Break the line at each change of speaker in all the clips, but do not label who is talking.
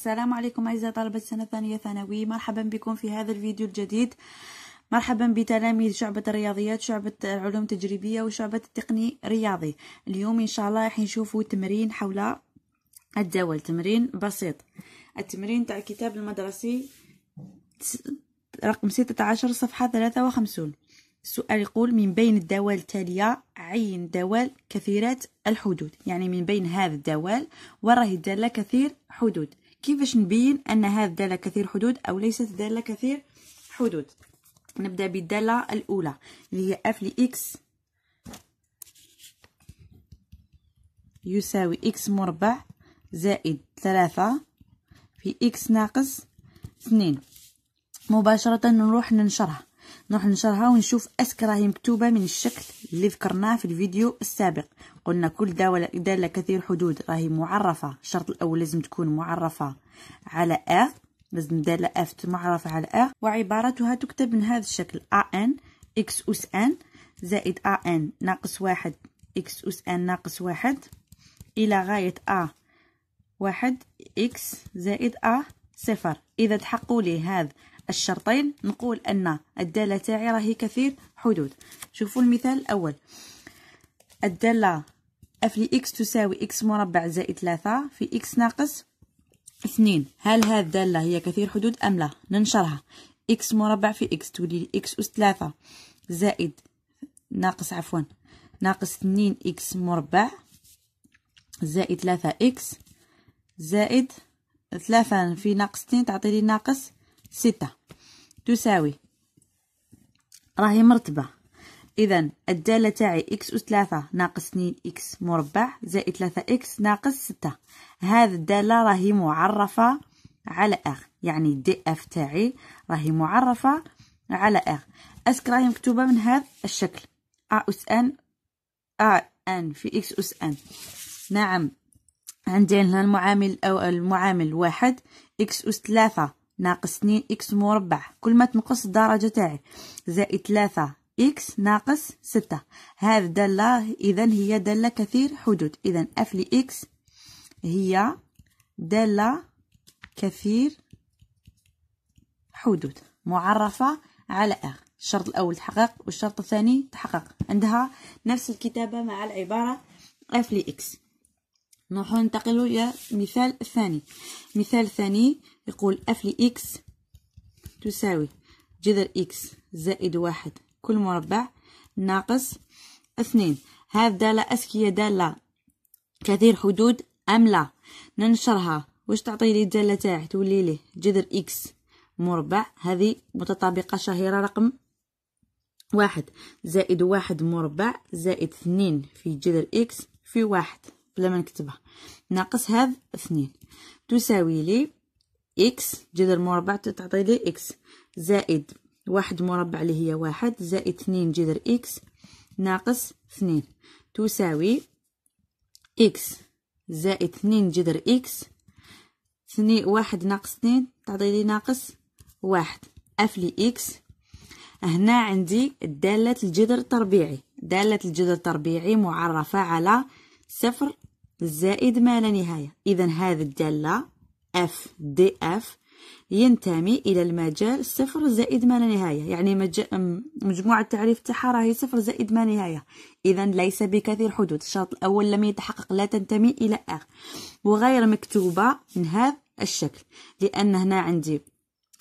السلام عليكم أعزائي طلبة السنة الثانية ثانوي مرحبا بكم في هذا الفيديو الجديد مرحبا بتلاميذ شعبة الرياضيات شعبة العلوم التجريبية وشعبة التقني الرياضي اليوم إن شاء الله راح نشوفوا تمرين حول الدول تمرين بسيط التمرين تاع الكتاب المدرسي رقم 16 صفحة 53 السؤال يقول من بين الدول التالية عين دول كثيرة الحدود يعني من بين هذا الدول وراه الدالة كثير حدود كيفاش نبين أن هذا دالة كثير حدود أو ليست دالة كثير حدود نبدأ بالدالة الأولى اللي هي اف لإكس يساوي إكس مربع زائد ثلاثة في إكس ناقص اثنين مباشرة نروح ننشرها نروح نشرها ونشوف اسك راهي مكتوبه من الشكل اللي ذكرناه في الفيديو السابق قلنا كل دالة, دالة كثير حدود راهي معرفة الشرط الأول لازم تكون معرفة على R لازم دالة اف معرفة على R وعبارتها تكتب من هذا الشكل ان اكس أس ان زائد ان ناقص واحد اكس أس ان ناقص واحد إلى غاية ا واحد اكس زائد ا صفر إذا تحقوا لي هذا الشرطين نقول أن الدالة تاعي راهي كثير حدود شوفوا المثال الأول الدالة اف لي اكس تساوي اكس مربع زائد ثلاثة في اكس ناقص اثنين هل هذه الدالة هي كثير حدود أم لا ننشرها اكس مربع في اكس تولي اكس أس ثلاثة زائد ناقص عفوا ناقص اثنين اكس مربع زائد ثلاثة اكس زائد ثلاثة في ناقص تعطي تعطيني ناقص ستة تساوي راهي مرتبة إذا الدالة تاعي إكس أس ثلاثة ناقص اثنين إكس مربع زائد ثلاثة إكس ناقص ستة هذا الدالة راهي معرفة على اغ يعني دي اف تاعي راهي معرفة على اغ اسك راهي مكتوبة من هذا الشكل ا اس ان ا ان في اكس اس ان نعم عندي هنا المعامل أو المعامل واحد إكس أس ثلاثة ناقص اثنين إكس مربع كل ما تنقص الدرجة تاعي زائد ثلاثة إكس ناقص ستة هذا دالة إذا هي دالة كثير حدود إذا أف لي إكس هي دالة كثير حدود معرفة على آخر الشرط الأول تحقق والشرط الثاني تحقق عندها نفس الكتابة مع العبارة اف لي إكس نروحو ننتقل إلى مثال ثاني مثال ثاني يقول اف لإكس تساوي جذر إكس زائد واحد كل مربع ناقص اثنين هذا دالة أسكية دالة كثير حدود أم لا ننشرها واش تعطي لي الدالة تاعي تولي لي جذر إكس مربع هذه متطابقة شهيرة رقم واحد زائد واحد مربع زائد اثنين في جذر إكس في واحد بلا ما نكتبها ناقص هذا اثنين تساوي لي اكس جذر مربع تعطي لي اكس زائد واحد مربع اللي هي واحد زائد اثنين جذر اكس ناقص اثنين تساوي اكس زائد اثنين جذر اكس اثنين واحد ناقص اثنين تعطي لي ناقص واحد افلي اكس هنا عندي دالة الجذر التربيعي دالة الجذر التربيعي معرفة على صفر زائد ما لا نهاية إذا هذه الدالة اف دي اف ينتمي إلى المجال صفر زائد ما لا نهاية يعني مج... مجموعة التعريف تاعها راهي صفر زائد ما نهاية إذا ليس بكثير حدود الشرط الأول لم يتحقق لا تنتمي إلى آخر وغير مكتوبة من هذا الشكل لأن هنا عندي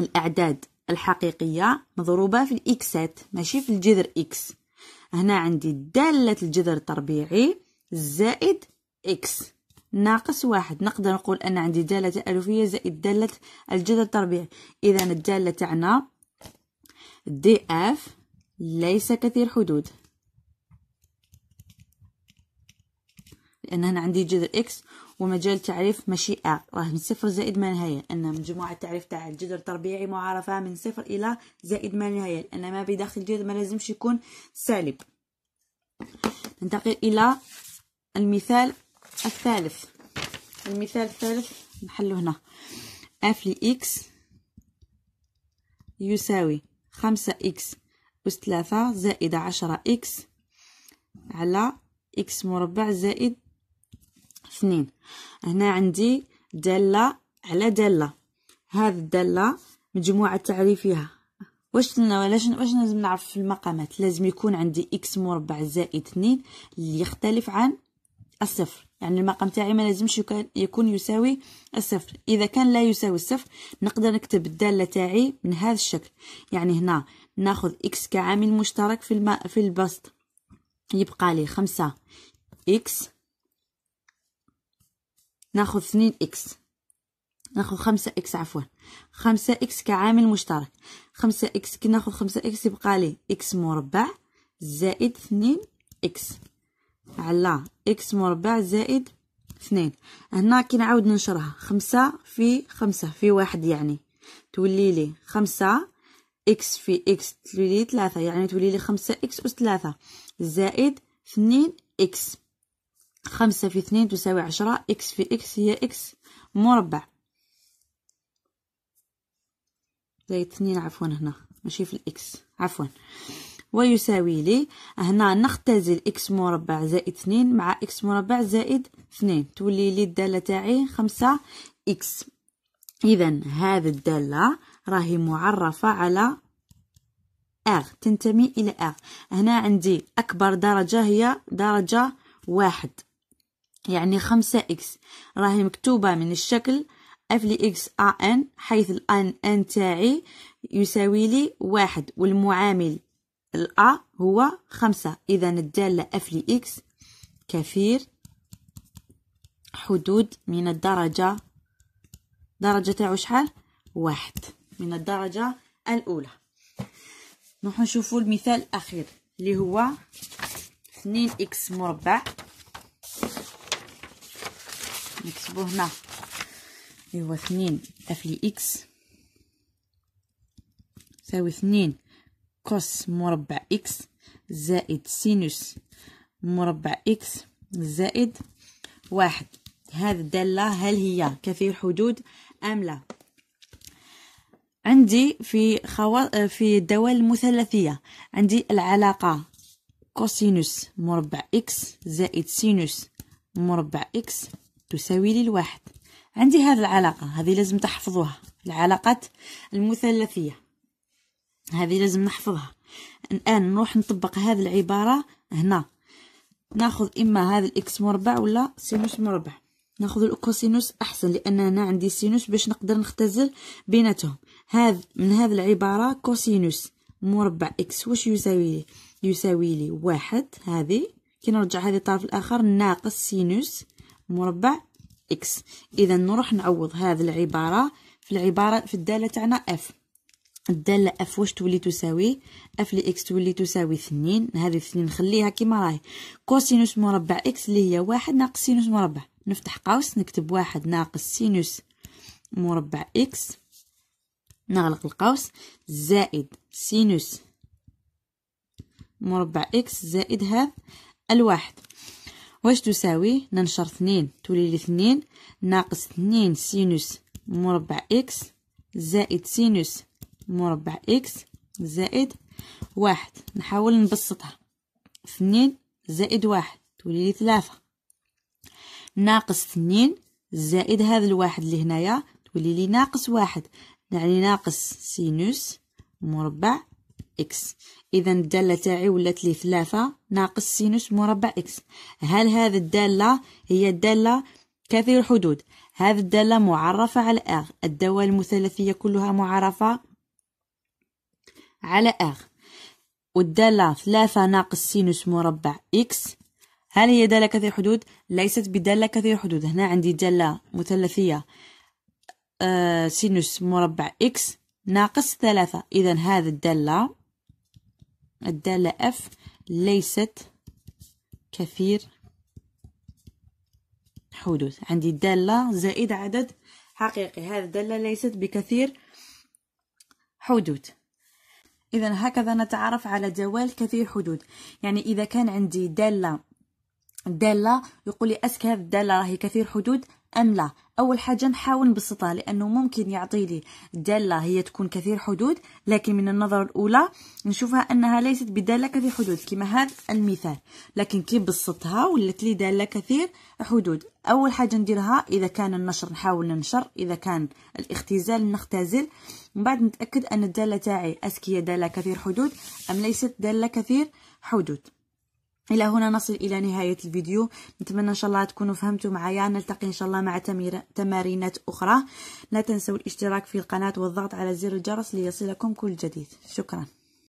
الأعداد الحقيقية مضروبة في الإكسات ماشي في الجذر إكس هنا عندي دالة الجذر التربيعي زائد إكس ناقص واحد نقدر نقول أن عندي دالة تألفية زائد دالة الجذر التربيعي إذا الدالة تاعنا دي اف ليس كثير حدود لأن هنا عندي جذر إكس ومجال تعريف أ راه من صفر زائد ما نهاية أن مجموعة التعريف تاع الجذر التربيعي معرفة من صفر إلى زائد ما نهاية لأن ما بداخل الجذر ما لازمش يكون سالب ننتقل إلى المثال الثالث المثال الثالث نحله هنا اف لي اكس يساوي خمسة اكس أس ثلاثة زائد عشرة اكس على اكس مربع زائد اثنين هنا عندي دالة على دالة هذه الدالة مجموعة تعريفها واش واش واش لازم نعرف في المقامات لازم يكون عندي اكس مربع زائد اثنين اللي يختلف عن الصفر يعني المقام تاعي ما لازمش يكون يساوي الصفر اذا كان لا يساوي الصفر نقدر نكتب الداله تاعي من هذا الشكل يعني هنا ناخذ اكس كعامل مشترك في الم... في البسط يبقى لي خمسة اكس ناخذ اثنين اكس ناخذ خمسة اكس عفوا خمسة اكس كعامل مشترك خمسة اكس كي ناخذ خمسة اكس يبقى لي اكس مربع زائد اثنين اكس على إكس مربع زائد اثنين هنا كي نعاود نشرها خمسة في خمسة في واحد يعني تولي لي خمسة إكس في إكس تولي لي ثلاثة يعني تولي لي خمسة إكس أس ثلاثة زائد اثنين إكس خمسة في اثنين تساوي عشرة إكس في إكس هي إكس مربع زائد اثنين عفوا هنا ماشي في الإكس عفوا ويساوي لي هنا نختزل اكس مربع زائد 2 مع اكس مربع زائد 2 تولي لي الداله تاعي 5 اكس اذا هذه الداله راهي معرفه على اغ تنتمي الى اغ هنا عندي اكبر درجه هي درجه واحد يعني خمسة اكس راهي مكتوبه من الشكل اف لي اكس ا ان حيث الان ان تاعي يساوي لي واحد والمعامل الأ هو خمسة إذا الدالة أف لإكس كثير حدود من الدرجة درجة تاعو شحال واحد من الدرجة الأولى نروح نشوفو المثال الأخير اللي هو اثنين إكس مربع نكتبو هنا اللي هو اثنين أف لإكس تساوي اثنين كوس مربع إكس زائد سينوس مربع إكس زائد واحد هذا الدالة هل هي كثير حدود أم لا عندي في خوا في الدوال المثلثية عندي العلاقة كوسينوس مربع إكس زائد سينوس مربع إكس تساوي لي عندي هذه العلاقة هذه لازم تحفظوها العلاقات المثلثية هذه لازم نحفظها الآن نروح نطبق هذه العبارة هنا ناخذ إما هذا الإكس مربع ولا سينوس مربع ناخذ الكوسينوس أحسن لأن أنا عندي سينوس باش نقدر نختزل بيناتهم هذا من هذه العبارة كوسينوس مربع إكس واش يساوي لي يساوي لي واحد هذه كي نرجع هذه الطرف الآخر ناقص سينوس مربع إكس إذا نروح نعوض هذه العبارة في العبارة في الدالة تاعنا إف الدالة اف واش تولي تساوي اف لي اكس تولي تساوي اثنين هذه اثنين نخليها كيما راهي كوسينوس مربع اكس اللي هي واحد ناقص سينوس مربع نفتح قوس نكتب واحد ناقص سينوس مربع اكس نغلق القوس زائد سينوس مربع اكس زائد هذا الواحد واش تساوي ننشر اثنين تولي لي اثنين ناقص اثنين سينوس مربع اكس زائد سينوس مربع إكس زائد واحد نحاول نبسطها اثنين زائد واحد تولي لي ثلاثة ناقص اثنين زائد هذا الواحد اللي هنايا تولي لي ناقص واحد يعني ناقص سينوس مربع إكس إذا الدالة تاعي ولات لي ثلاثة ناقص سينوس مربع إكس هل هذا الدالة هي الدالة كثير الحدود هذه الدالة معرفة على R الدوال المثلثية كلها معرفة على R والدالة ثلاثة ناقص سينوس مربع X هل هي دالة كثير حدود؟ ليست بدالة كثير حدود هنا عندي دالة مثلثية آه، سينوس مربع X ناقص ثلاثة إذا هذا الدالة الدالة F ليست كثير حدود عندي دالة زائد عدد حقيقي هذه الدالة ليست بكثير حدود إذا هكذا نتعرف على دوال كثير حدود يعني إذا كان عندي دالة دالة يقول لي أسك هذه الدالة راهي كثير حدود أم لا أول حاجة نحاول نبسطها لأنه ممكن يعطي لي دالة هي تكون كثير حدود لكن من النظرة الأولى نشوفها أنها ليست بدالة كثير حدود كما هذا المثال لكن كي بسطها ولات لي دالة كثير حدود أول حاجة نديرها إذا كان النشر نحاول ننشر إذا كان الاختزال نختزل من بعد نتأكد أن الدالة تاعي أسكية دالة كثير حدود أم ليست دالة كثير حدود الى هنا نصل الى نهايه الفيديو نتمنى ان شاء الله تكونوا فهمتوا معايا نلتقي ان شاء الله مع تمارينات اخرى لا تنسوا الاشتراك في القناه والضغط على زر الجرس ليصلكم كل جديد شكرا